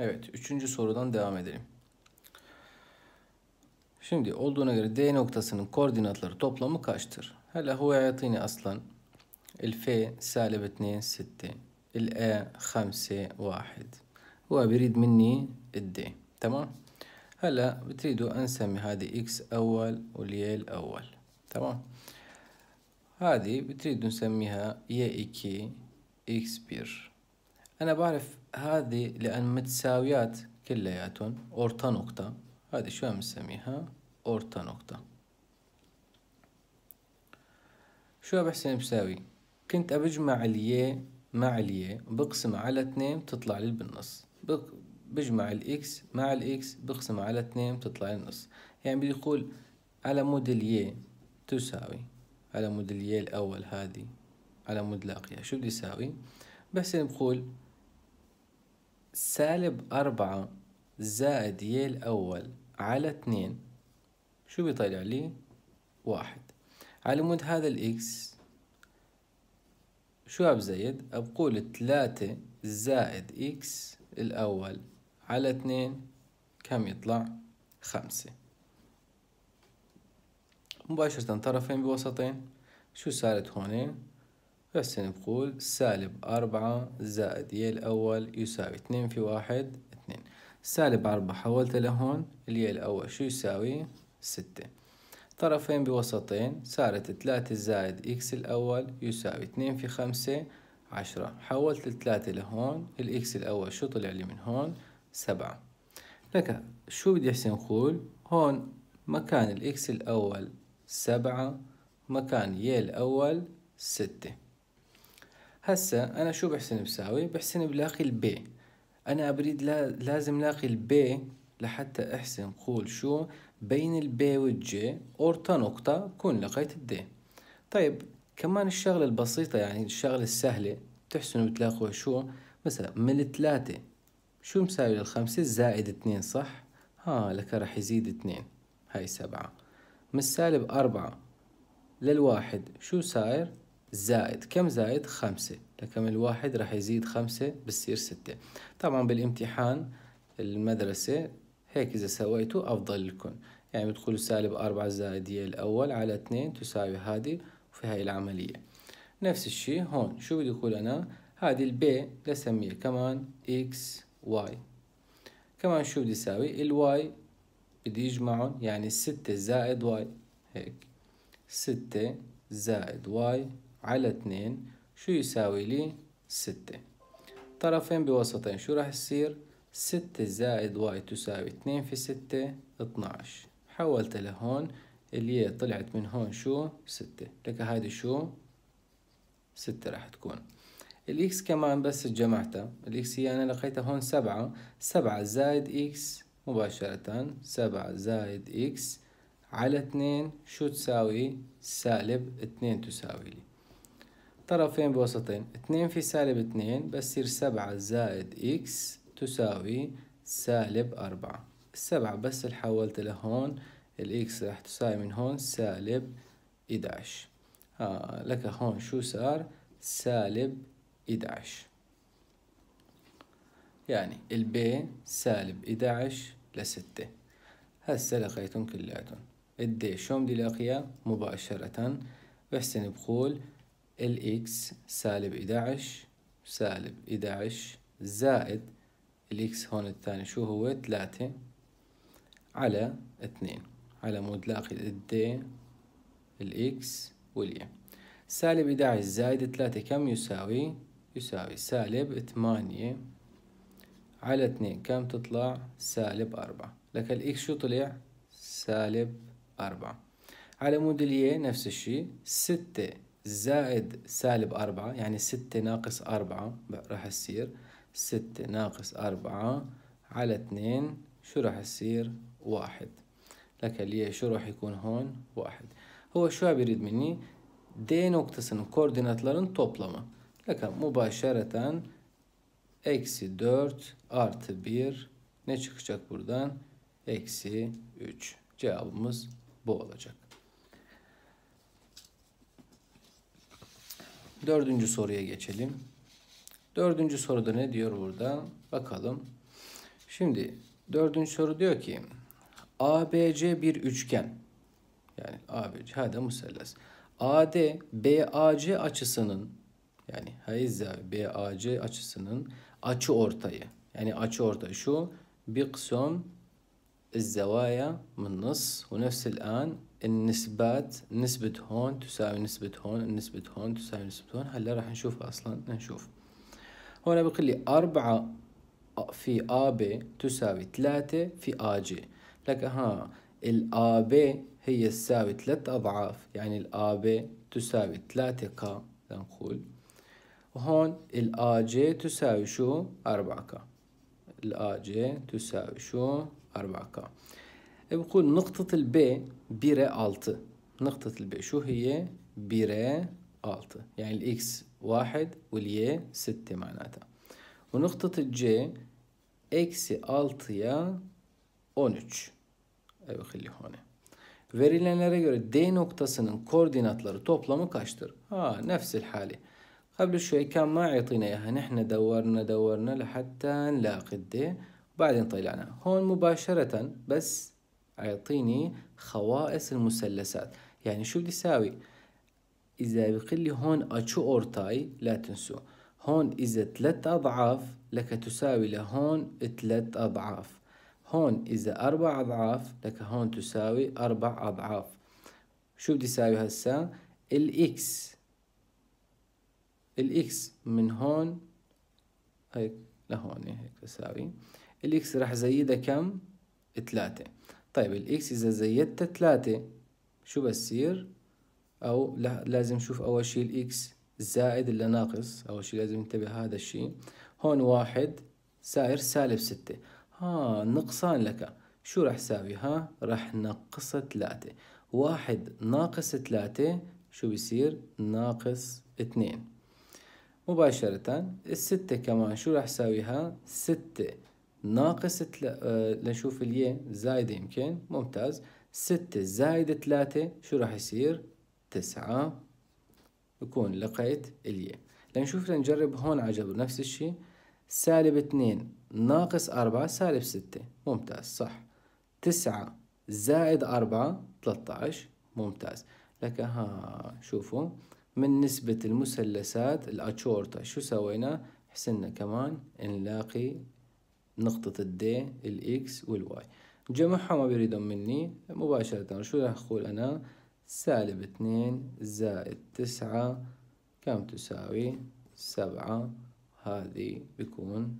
Evet, üçüncü sorudan devam edelim. Şimdi olduğuna göre D noktasının koordinatları toplamı kaçtır? Hele hu yatini aslan. El F salib 2 6. El e, A 5 1. هو بيريد مني D, tamam? هلا بتريدوا انسمي هذه x, اول والياء الاول tamam? هذه بتريدوا نسميها y 2 x 1 أنا بعرف هذه لأن متساويات كلياتهم أورتا نقطة هذه شو بنسميها أورتا نقطة شو بحسن بساوي كنت أبجمع الياء مع الياء بقسم على اثنين بتطلع لي بالنص بجمع الاكس مع الاكس بقسم على اثنين بتطلع لي النص يعني بدي يقول على مود الياء تساوي على مود الياء الأول هذه على مود لاقية شو بدي ساوي؟ بحسن بقول سالب أربعة زائد ي الأول على اتنين شو بيطلع لي؟ واحد على مود هذا الإكس شو أبزيد؟ أبقول تلاتة زائد إكس الأول على اتنين كم يطلع؟ خمسة مباشرة طرفين بوسطين شو صارت هون بس نقول سالب أربعة زائد ي الأول يساوي اثنين في واحد اثنين سالب أربعة حولته لهون الي الأول شو يساوي ستة طرفين بوسطين صارت ثلاثة زائد إكس الأول يساوي اثنين في خمسة عشرة حولت الثلاثة لهون الإكس الأول شو طلع لي من هون سبعة لك شو بدي أحسن نقول هون مكان الإكس الأول سبعة مكان ي الأول ستة هسا انا شو بحسن بساوي بحسن بلاقي البي انا بريد لا لازم لاقي البي لحتى احسن قول شو بين البي والجي اورتا نقطة بكون لقيت الدي طيب كمان الشغلة البسيطة يعني الشغلة السهلة بتحسنوا بتلاقوا شو مثلا من الثلاثة شو مساوي للخمسة زائد اتنين صح ها لك رح يزيد اتنين هاي سبعة من السالب أربعة للواحد شو صاير زائد كم زائد خمسة لكم الواحد راح يزيد خمسة بصير ستة طبعا بالامتحان المدرسة هيك إذا سويته أفضل لكم يعني بتقول سالب أربعة زائد ي الأول على اثنين تساوي هذه في هاي العملية نفس الشي هون شو بدي أقول أنا هذه البي لسميها كمان إكس واي كمان شو بدي أساوي الواي بدي يجمعهم يعني ستة زائد واي هيك ستة زائد واي على اتنين شو يساوي لي ستة طرفين بوسطين شو راح يصير ستة زائد واي تساوي اتنين في ستة اتناش حولت لهون اللي طلعت من هون شو ستة لك هايدي شو ستة راح تكون الإكس كمان بس جمعتها الإكس هي أنا لقيتها هون سبعة سبعة زائد إكس مباشرة سبعة زائد إكس على اتنين شو تساوي سالب اتنين تساوي لي طرفين بوسطين اتنين في سالب اتنين بصير سبعة زائد اكس تساوي سالب أربعة السبعة بس اللي حولت لهون الاكس راح تساوي من هون سالب 11 آه لك هون شو صار سالب اداش يعني البي سالب اداش لستة هسه لقيتهم كلياتهم الدي شو بدي لاقيها مباشرة بحسن بقول الإكس سالب 11 سالب 11 زائد الإكس هون الثاني شو هو 3 على 2 على مود لاقي قد الإكس والياء سالب 11 زائد 3 كم يساوي؟ يساوي سالب 8 على 2 كم تطلع؟ سالب 4 لك الإكس شو طلع؟ سالب 4 على مود الياء نفس الشيء 6 زائد سالب أربعة يعني ستة ناقص أربعة راح تصير ستة ناقص أربعة على اثنين شو راح تصير واحد لك اللي شو راح يكون هون واحد هو شو بيريد مني D noktasının koordinatların toplamı. Bakın mübaşereten eksi 4 artı 1 ne çıkacak buradan? Eksi 3. Cevabımız bu olacak. Dördüncü soruya geçelim. Dördüncü soruda ne diyor burada? Bakalım. Şimdi dördüncü soru diyor ki ABC bir üçgen. Yani ABC hadi musallas. AD BAC açısının yani hayız BAC açısının açı ortayı. Yani açı ortayı şu. bir Bikson الزوايا من نص ونفس الآن النسبات نسبة هون تساوي نسبة هون نسبة هون تساوي نسبة هون هلا راح نشوف أصلا نشوف هون بقول لي أربعة في آب تساوي ثلاثة في آج لك ها ال الآب هي تساوي ثلاث أضعاف يعني ال الآب تساوي ثلاثة ك لنقول وهون ال الآج تساوي شو أربعة ك الآج تساوي شو 4K بقول نقطة الب 1'e 6 نقطة الب شو هي 1'e 6 يعني الاكس واحد والياء 6 معناتها ونقطة الج eksi 6'ya 13 evet hone. Verilenlere göre D noktasının koordinatları toplamı kaçtır? Ha, nefsil hali. قبل شوي كان ما عيطينا إياها نحن دورنا دورنا لحتى نلاقي الدي وبعدين طلعنا هون مباشرة بس عيطيني خوائص المثلثات يعني شو بدي ساوي إذا بقل لي هون أتشو أورتاي لا تنسوا هون إذا ثلاث أضعاف لك تساوي لهون ثلاث أضعاف هون إذا أربع أضعاف لك هون تساوي أربع أضعاف شو بدي ساوي هسا الإكس الاكس من هون هيك لهون يعني هيك بساوي الاكس راح زيدها كم ثلاثة طيب الاكس اذا زيدتها ثلاثة شو بصير او لازم شوف اول شيء الاكس زائد اللي ناقص اول شيء لازم انتبه هذا الشيء هون واحد ساير سالب ستة ها نقصان لك شو راح ساوي ها راح نقص ثلاثة واحد ناقص ثلاثة شو بيصير ناقص اثنين مباشرة الستة كمان شو راح ساويها ستة ناقص تل... آه لنشوف الياء زايدة يمكن ممتاز ستة زايدة ثلاثة شو راح يصير تسعة يكون لقيت الياء لنشوف لنجرب هون عجبه نفس الشي سالب اتنين ناقص أربعة سالب ستة ممتاز صح تسعة زائد أربعة تلتعش ممتاز لك ها شوفوا من نسبة المثلثات الأتشورتا شو سوينا؟ حسنا كمان نلاقي نقطة الدي الإكس والواي جمعها ما بيريدهم مني مباشرة شو راح أقول أنا؟ سالب اثنين زائد تسعة كم تساوي؟ سبعة هذه بيكون